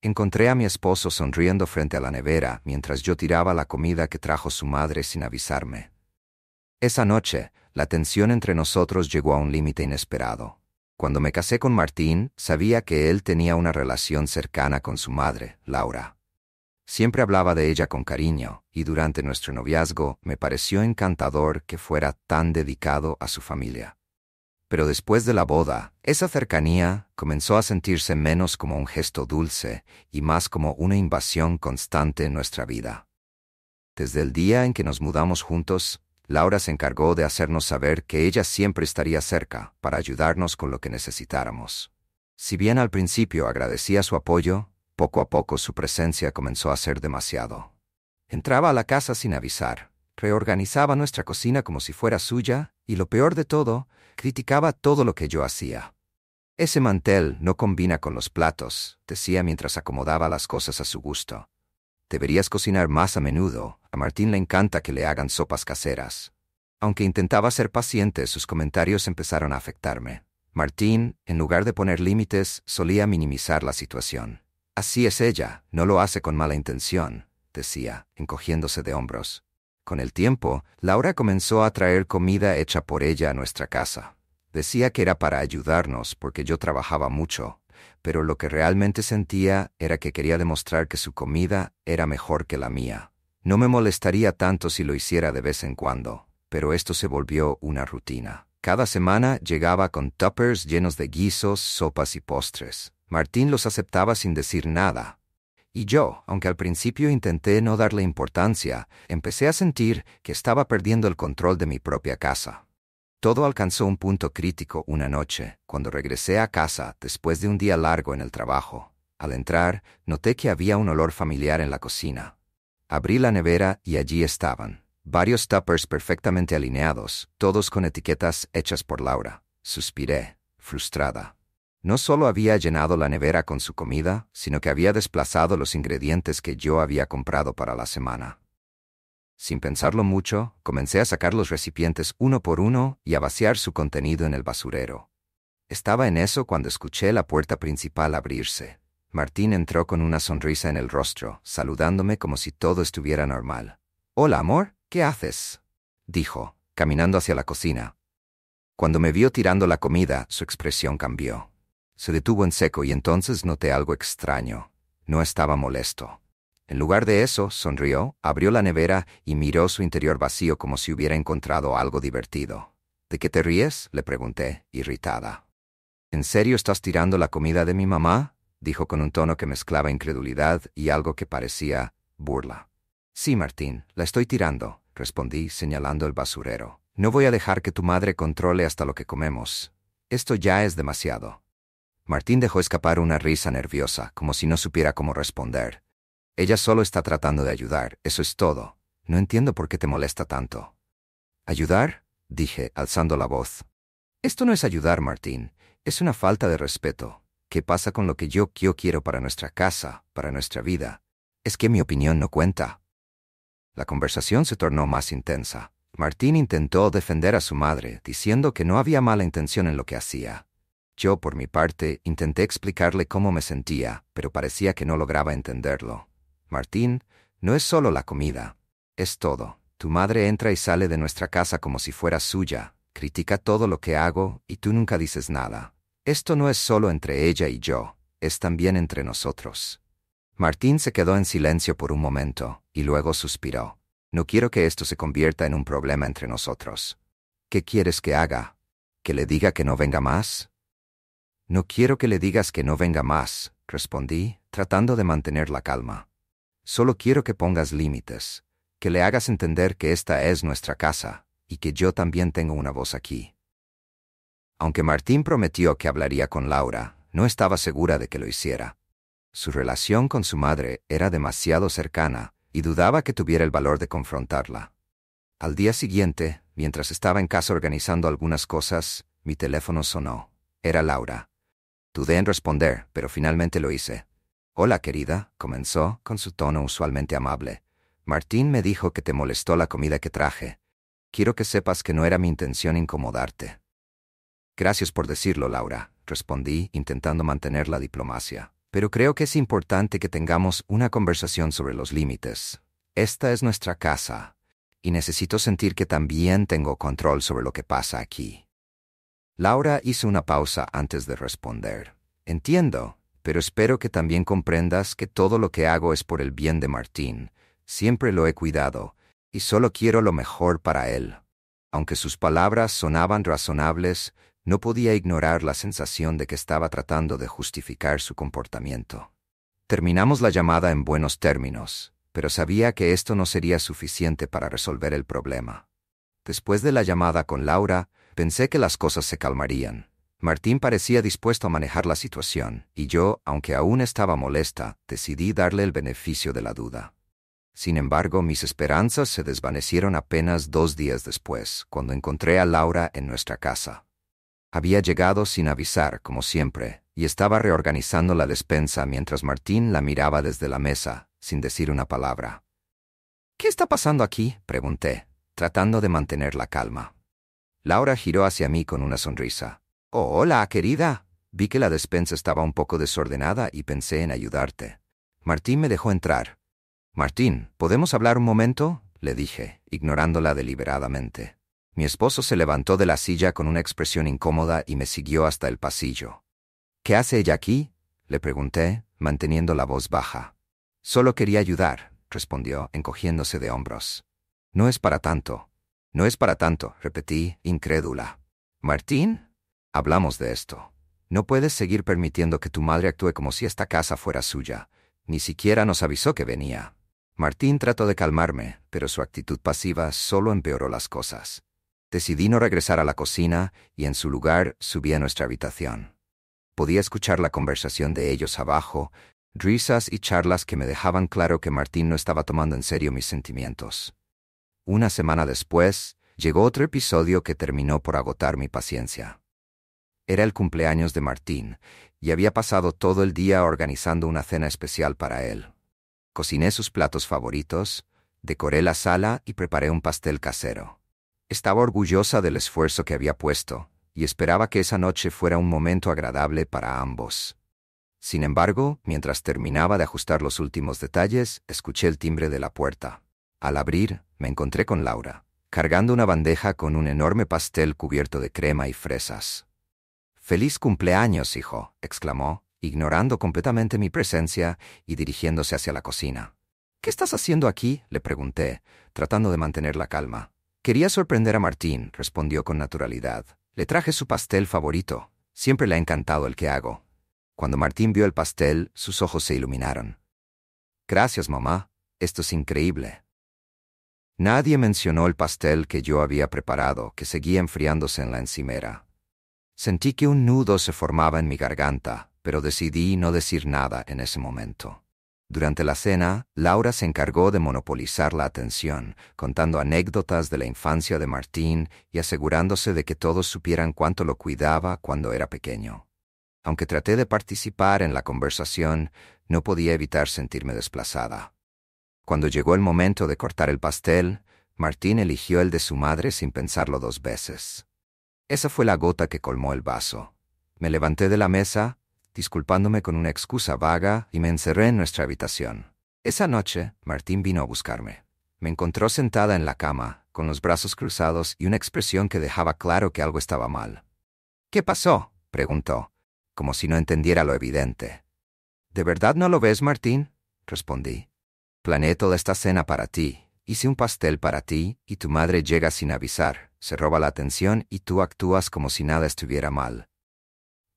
Encontré a mi esposo sonriendo frente a la nevera mientras yo tiraba la comida que trajo su madre sin avisarme. Esa noche, la tensión entre nosotros llegó a un límite inesperado. Cuando me casé con Martín, sabía que él tenía una relación cercana con su madre, Laura. Siempre hablaba de ella con cariño, y durante nuestro noviazgo me pareció encantador que fuera tan dedicado a su familia. Pero después de la boda, esa cercanía comenzó a sentirse menos como un gesto dulce y más como una invasión constante en nuestra vida. Desde el día en que nos mudamos juntos, Laura se encargó de hacernos saber que ella siempre estaría cerca para ayudarnos con lo que necesitáramos. Si bien al principio agradecía su apoyo, poco a poco su presencia comenzó a ser demasiado. Entraba a la casa sin avisar, reorganizaba nuestra cocina como si fuera suya, y lo peor de todo, criticaba todo lo que yo hacía. Ese mantel no combina con los platos, decía mientras acomodaba las cosas a su gusto. Deberías cocinar más a menudo, a Martín le encanta que le hagan sopas caseras. Aunque intentaba ser paciente, sus comentarios empezaron a afectarme. Martín, en lugar de poner límites, solía minimizar la situación. Así es ella, no lo hace con mala intención, decía, encogiéndose de hombros. Con el tiempo, Laura comenzó a traer comida hecha por ella a nuestra casa. Decía que era para ayudarnos porque yo trabajaba mucho, pero lo que realmente sentía era que quería demostrar que su comida era mejor que la mía. No me molestaría tanto si lo hiciera de vez en cuando, pero esto se volvió una rutina. Cada semana llegaba con tuppers llenos de guisos, sopas y postres. Martín los aceptaba sin decir nada, y yo, aunque al principio intenté no darle importancia, empecé a sentir que estaba perdiendo el control de mi propia casa. Todo alcanzó un punto crítico una noche, cuando regresé a casa después de un día largo en el trabajo. Al entrar, noté que había un olor familiar en la cocina. Abrí la nevera y allí estaban, varios tuppers perfectamente alineados, todos con etiquetas hechas por Laura. Suspiré, frustrada. No solo había llenado la nevera con su comida, sino que había desplazado los ingredientes que yo había comprado para la semana. Sin pensarlo mucho, comencé a sacar los recipientes uno por uno y a vaciar su contenido en el basurero. Estaba en eso cuando escuché la puerta principal abrirse. Martín entró con una sonrisa en el rostro, saludándome como si todo estuviera normal. Hola, amor, ¿qué haces? dijo, caminando hacia la cocina. Cuando me vio tirando la comida, su expresión cambió. Se detuvo en seco y entonces noté algo extraño. No estaba molesto. En lugar de eso, sonrió, abrió la nevera y miró su interior vacío como si hubiera encontrado algo divertido. ¿De qué te ríes? le pregunté, irritada. ¿En serio estás tirando la comida de mi mamá? dijo con un tono que mezclaba incredulidad y algo que parecía burla. Sí, Martín, la estoy tirando, respondí, señalando el basurero. No voy a dejar que tu madre controle hasta lo que comemos. Esto ya es demasiado. Martín dejó escapar una risa nerviosa, como si no supiera cómo responder. Ella solo está tratando de ayudar, eso es todo. No entiendo por qué te molesta tanto. ¿Ayudar? dije, alzando la voz. Esto no es ayudar, Martín. Es una falta de respeto. ¿Qué pasa con lo que yo, quiero para nuestra casa, para nuestra vida? Es que mi opinión no cuenta. La conversación se tornó más intensa. Martín intentó defender a su madre, diciendo que no había mala intención en lo que hacía, yo, por mi parte, intenté explicarle cómo me sentía, pero parecía que no lograba entenderlo. Martín, no es solo la comida. Es todo. Tu madre entra y sale de nuestra casa como si fuera suya, critica todo lo que hago y tú nunca dices nada. Esto no es solo entre ella y yo, es también entre nosotros. Martín se quedó en silencio por un momento, y luego suspiró. No quiero que esto se convierta en un problema entre nosotros. ¿Qué quieres que haga? ¿Que le diga que no venga más? No quiero que le digas que no venga más, respondí, tratando de mantener la calma. Solo quiero que pongas límites, que le hagas entender que esta es nuestra casa, y que yo también tengo una voz aquí. Aunque Martín prometió que hablaría con Laura, no estaba segura de que lo hiciera. Su relación con su madre era demasiado cercana, y dudaba que tuviera el valor de confrontarla. Al día siguiente, mientras estaba en casa organizando algunas cosas, mi teléfono sonó. Era Laura. Dudé en responder, pero finalmente lo hice. Hola, querida, comenzó, con su tono usualmente amable. Martín me dijo que te molestó la comida que traje. Quiero que sepas que no era mi intención incomodarte. Gracias por decirlo, Laura, respondí, intentando mantener la diplomacia. Pero creo que es importante que tengamos una conversación sobre los límites. Esta es nuestra casa, y necesito sentir que también tengo control sobre lo que pasa aquí. Laura hizo una pausa antes de responder. Entiendo, pero espero que también comprendas que todo lo que hago es por el bien de Martín. Siempre lo he cuidado, y solo quiero lo mejor para él. Aunque sus palabras sonaban razonables, no podía ignorar la sensación de que estaba tratando de justificar su comportamiento. Terminamos la llamada en buenos términos, pero sabía que esto no sería suficiente para resolver el problema. Después de la llamada con Laura, Pensé que las cosas se calmarían. Martín parecía dispuesto a manejar la situación, y yo, aunque aún estaba molesta, decidí darle el beneficio de la duda. Sin embargo, mis esperanzas se desvanecieron apenas dos días después, cuando encontré a Laura en nuestra casa. Había llegado sin avisar, como siempre, y estaba reorganizando la despensa mientras Martín la miraba desde la mesa, sin decir una palabra. ¿Qué está pasando aquí? pregunté, tratando de mantener la calma. Laura giró hacia mí con una sonrisa. Oh, hola, querida. Vi que la despensa estaba un poco desordenada y pensé en ayudarte. Martín me dejó entrar. Martín, ¿podemos hablar un momento? le dije, ignorándola deliberadamente. Mi esposo se levantó de la silla con una expresión incómoda y me siguió hasta el pasillo. ¿Qué hace ella aquí? le pregunté, manteniendo la voz baja. Solo quería ayudar, respondió, encogiéndose de hombros. No es para tanto, no es para tanto, repetí, incrédula. Martín, hablamos de esto. No puedes seguir permitiendo que tu madre actúe como si esta casa fuera suya. Ni siquiera nos avisó que venía. Martín trató de calmarme, pero su actitud pasiva solo empeoró las cosas. Decidí no regresar a la cocina y en su lugar subí a nuestra habitación. Podía escuchar la conversación de ellos abajo, risas y charlas que me dejaban claro que Martín no estaba tomando en serio mis sentimientos. Una semana después, llegó otro episodio que terminó por agotar mi paciencia. Era el cumpleaños de Martín, y había pasado todo el día organizando una cena especial para él. Cociné sus platos favoritos, decoré la sala y preparé un pastel casero. Estaba orgullosa del esfuerzo que había puesto, y esperaba que esa noche fuera un momento agradable para ambos. Sin embargo, mientras terminaba de ajustar los últimos detalles, escuché el timbre de la puerta. Al abrir, me encontré con Laura, cargando una bandeja con un enorme pastel cubierto de crema y fresas. Feliz cumpleaños, hijo, exclamó, ignorando completamente mi presencia y dirigiéndose hacia la cocina. ¿Qué estás haciendo aquí? le pregunté, tratando de mantener la calma. Quería sorprender a Martín, respondió con naturalidad. Le traje su pastel favorito. Siempre le ha encantado el que hago. Cuando Martín vio el pastel, sus ojos se iluminaron. Gracias, mamá. Esto es increíble. Nadie mencionó el pastel que yo había preparado, que seguía enfriándose en la encimera. Sentí que un nudo se formaba en mi garganta, pero decidí no decir nada en ese momento. Durante la cena, Laura se encargó de monopolizar la atención, contando anécdotas de la infancia de Martín y asegurándose de que todos supieran cuánto lo cuidaba cuando era pequeño. Aunque traté de participar en la conversación, no podía evitar sentirme desplazada. Cuando llegó el momento de cortar el pastel, Martín eligió el de su madre sin pensarlo dos veces. Esa fue la gota que colmó el vaso. Me levanté de la mesa, disculpándome con una excusa vaga, y me encerré en nuestra habitación. Esa noche, Martín vino a buscarme. Me encontró sentada en la cama, con los brazos cruzados y una expresión que dejaba claro que algo estaba mal. ¿Qué pasó? preguntó, como si no entendiera lo evidente. ¿De verdad no lo ves, Martín? respondí toda esta cena para ti, hice un pastel para ti, y tu madre llega sin avisar, se roba la atención y tú actúas como si nada estuviera mal.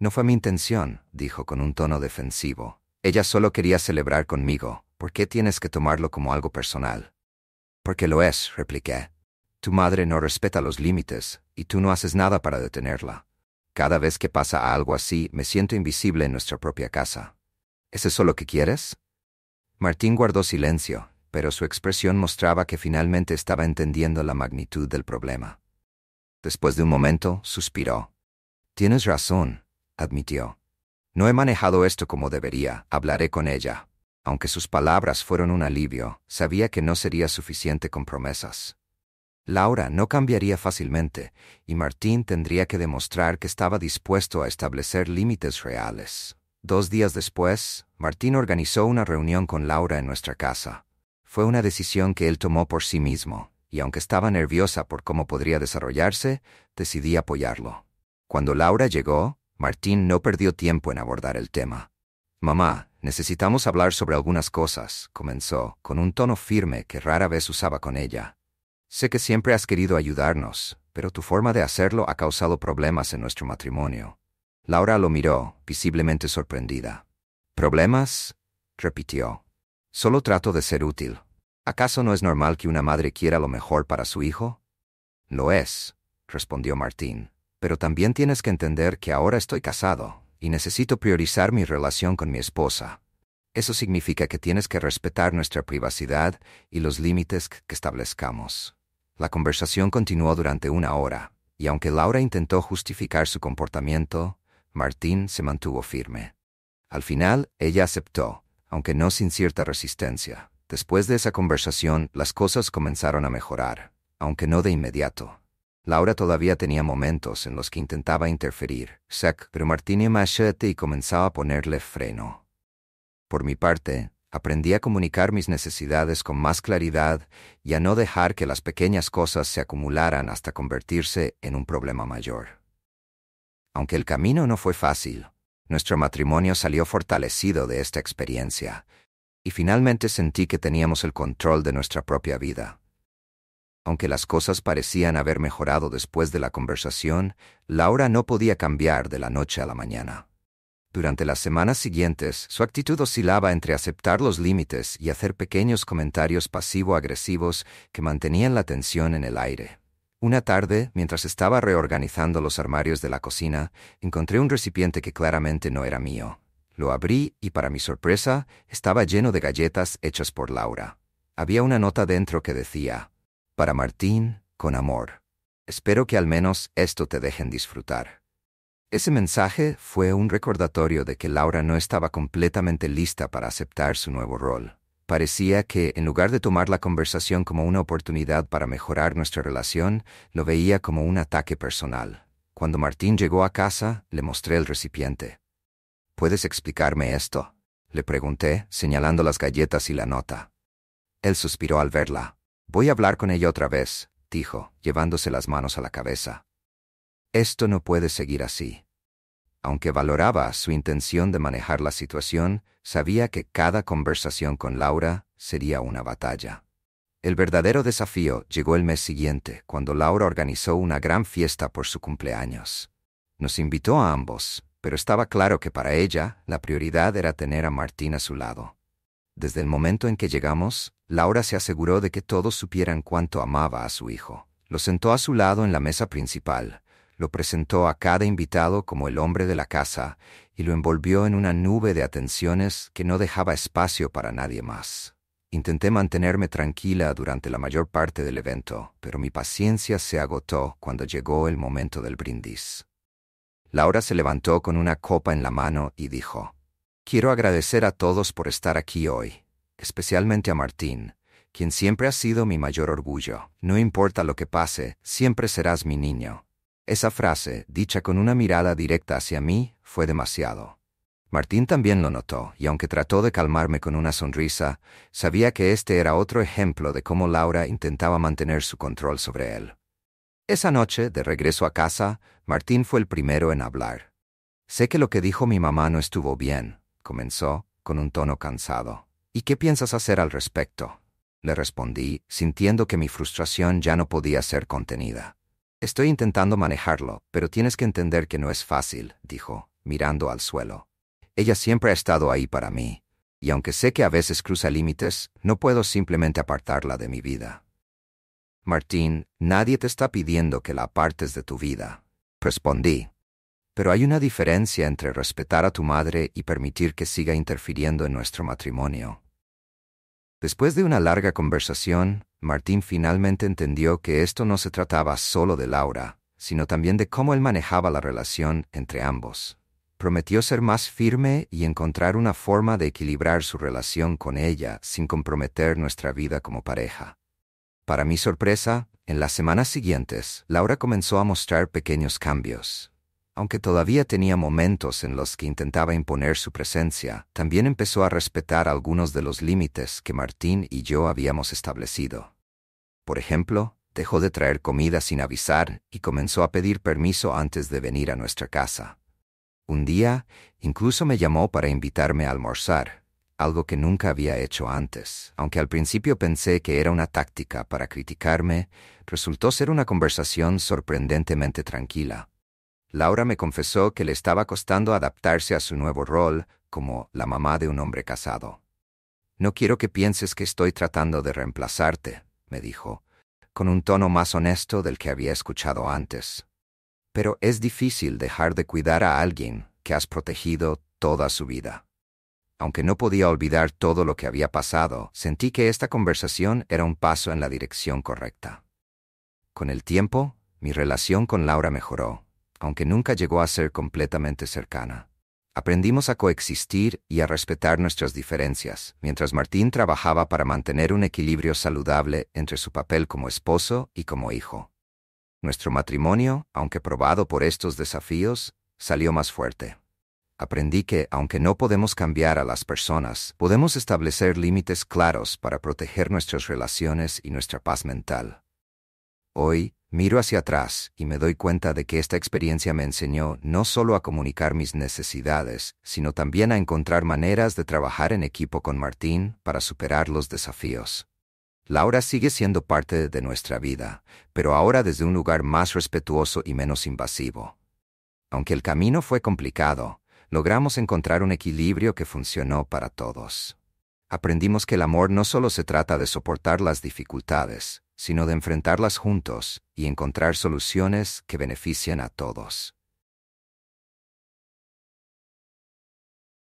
No fue mi intención, dijo con un tono defensivo. Ella solo quería celebrar conmigo. ¿Por qué tienes que tomarlo como algo personal? Porque lo es, repliqué. Tu madre no respeta los límites, y tú no haces nada para detenerla. Cada vez que pasa algo así, me siento invisible en nuestra propia casa. ¿Es eso lo que quieres? Martín guardó silencio, pero su expresión mostraba que finalmente estaba entendiendo la magnitud del problema. Después de un momento, suspiró. Tienes razón, admitió. No he manejado esto como debería, hablaré con ella. Aunque sus palabras fueron un alivio, sabía que no sería suficiente con promesas. Laura no cambiaría fácilmente, y Martín tendría que demostrar que estaba dispuesto a establecer límites reales. Dos días después, Martín organizó una reunión con Laura en nuestra casa. Fue una decisión que él tomó por sí mismo, y aunque estaba nerviosa por cómo podría desarrollarse, decidí apoyarlo. Cuando Laura llegó, Martín no perdió tiempo en abordar el tema. Mamá, necesitamos hablar sobre algunas cosas, comenzó, con un tono firme que rara vez usaba con ella. Sé que siempre has querido ayudarnos, pero tu forma de hacerlo ha causado problemas en nuestro matrimonio. Laura lo miró, visiblemente sorprendida. ¿Problemas? repitió. Solo trato de ser útil. ¿Acaso no es normal que una madre quiera lo mejor para su hijo? Lo es, respondió Martín. Pero también tienes que entender que ahora estoy casado, y necesito priorizar mi relación con mi esposa. Eso significa que tienes que respetar nuestra privacidad y los límites que establezcamos. La conversación continuó durante una hora, y aunque Laura intentó justificar su comportamiento, Martín se mantuvo firme. Al final, ella aceptó, aunque no sin cierta resistencia. Después de esa conversación, las cosas comenzaron a mejorar, aunque no de inmediato. Laura todavía tenía momentos en los que intentaba interferir, sac pero Martín machete y comenzaba a ponerle freno. Por mi parte, aprendí a comunicar mis necesidades con más claridad y a no dejar que las pequeñas cosas se acumularan hasta convertirse en un problema mayor. Aunque el camino no fue fácil, nuestro matrimonio salió fortalecido de esta experiencia, y finalmente sentí que teníamos el control de nuestra propia vida. Aunque las cosas parecían haber mejorado después de la conversación, Laura no podía cambiar de la noche a la mañana. Durante las semanas siguientes, su actitud oscilaba entre aceptar los límites y hacer pequeños comentarios pasivo-agresivos que mantenían la tensión en el aire. Una tarde, mientras estaba reorganizando los armarios de la cocina, encontré un recipiente que claramente no era mío. Lo abrí y para mi sorpresa, estaba lleno de galletas hechas por Laura. Había una nota dentro que decía, Para Martín, con amor. Espero que al menos esto te dejen disfrutar. Ese mensaje fue un recordatorio de que Laura no estaba completamente lista para aceptar su nuevo rol. Parecía que, en lugar de tomar la conversación como una oportunidad para mejorar nuestra relación, lo veía como un ataque personal. Cuando Martín llegó a casa, le mostré el recipiente. ¿Puedes explicarme esto? le pregunté, señalando las galletas y la nota. Él suspiró al verla. Voy a hablar con ella otra vez, dijo, llevándose las manos a la cabeza. Esto no puede seguir así aunque valoraba su intención de manejar la situación, sabía que cada conversación con Laura sería una batalla. El verdadero desafío llegó el mes siguiente, cuando Laura organizó una gran fiesta por su cumpleaños. Nos invitó a ambos, pero estaba claro que para ella la prioridad era tener a Martín a su lado. Desde el momento en que llegamos, Laura se aseguró de que todos supieran cuánto amaba a su hijo. Lo sentó a su lado en la mesa principal, lo presentó a cada invitado como el hombre de la casa y lo envolvió en una nube de atenciones que no dejaba espacio para nadie más. Intenté mantenerme tranquila durante la mayor parte del evento, pero mi paciencia se agotó cuando llegó el momento del brindis. Laura se levantó con una copa en la mano y dijo, Quiero agradecer a todos por estar aquí hoy, especialmente a Martín, quien siempre ha sido mi mayor orgullo. No importa lo que pase, siempre serás mi niño, esa frase, dicha con una mirada directa hacia mí, fue demasiado. Martín también lo notó, y aunque trató de calmarme con una sonrisa, sabía que este era otro ejemplo de cómo Laura intentaba mantener su control sobre él. Esa noche, de regreso a casa, Martín fue el primero en hablar. Sé que lo que dijo mi mamá no estuvo bien, comenzó, con un tono cansado. ¿Y qué piensas hacer al respecto? Le respondí, sintiendo que mi frustración ya no podía ser contenida. Estoy intentando manejarlo, pero tienes que entender que no es fácil, dijo, mirando al suelo. Ella siempre ha estado ahí para mí, y aunque sé que a veces cruza límites, no puedo simplemente apartarla de mi vida. Martín, nadie te está pidiendo que la apartes de tu vida, respondí. Pero hay una diferencia entre respetar a tu madre y permitir que siga interfiriendo en nuestro matrimonio. Después de una larga conversación, Martín finalmente entendió que esto no se trataba solo de Laura, sino también de cómo él manejaba la relación entre ambos. Prometió ser más firme y encontrar una forma de equilibrar su relación con ella sin comprometer nuestra vida como pareja. Para mi sorpresa, en las semanas siguientes, Laura comenzó a mostrar pequeños cambios aunque todavía tenía momentos en los que intentaba imponer su presencia, también empezó a respetar algunos de los límites que Martín y yo habíamos establecido. Por ejemplo, dejó de traer comida sin avisar y comenzó a pedir permiso antes de venir a nuestra casa. Un día, incluso me llamó para invitarme a almorzar, algo que nunca había hecho antes, aunque al principio pensé que era una táctica para criticarme, resultó ser una conversación sorprendentemente tranquila. Laura me confesó que le estaba costando adaptarse a su nuevo rol como la mamá de un hombre casado. No quiero que pienses que estoy tratando de reemplazarte, me dijo, con un tono más honesto del que había escuchado antes. Pero es difícil dejar de cuidar a alguien que has protegido toda su vida. Aunque no podía olvidar todo lo que había pasado, sentí que esta conversación era un paso en la dirección correcta. Con el tiempo, mi relación con Laura mejoró aunque nunca llegó a ser completamente cercana. Aprendimos a coexistir y a respetar nuestras diferencias, mientras Martín trabajaba para mantener un equilibrio saludable entre su papel como esposo y como hijo. Nuestro matrimonio, aunque probado por estos desafíos, salió más fuerte. Aprendí que, aunque no podemos cambiar a las personas, podemos establecer límites claros para proteger nuestras relaciones y nuestra paz mental. Hoy, miro hacia atrás y me doy cuenta de que esta experiencia me enseñó no solo a comunicar mis necesidades, sino también a encontrar maneras de trabajar en equipo con Martín para superar los desafíos. Laura sigue siendo parte de nuestra vida, pero ahora desde un lugar más respetuoso y menos invasivo. Aunque el camino fue complicado, logramos encontrar un equilibrio que funcionó para todos. Aprendimos que el amor no solo se trata de soportar las dificultades, sino de enfrentarlas juntos y encontrar soluciones que beneficien a todos.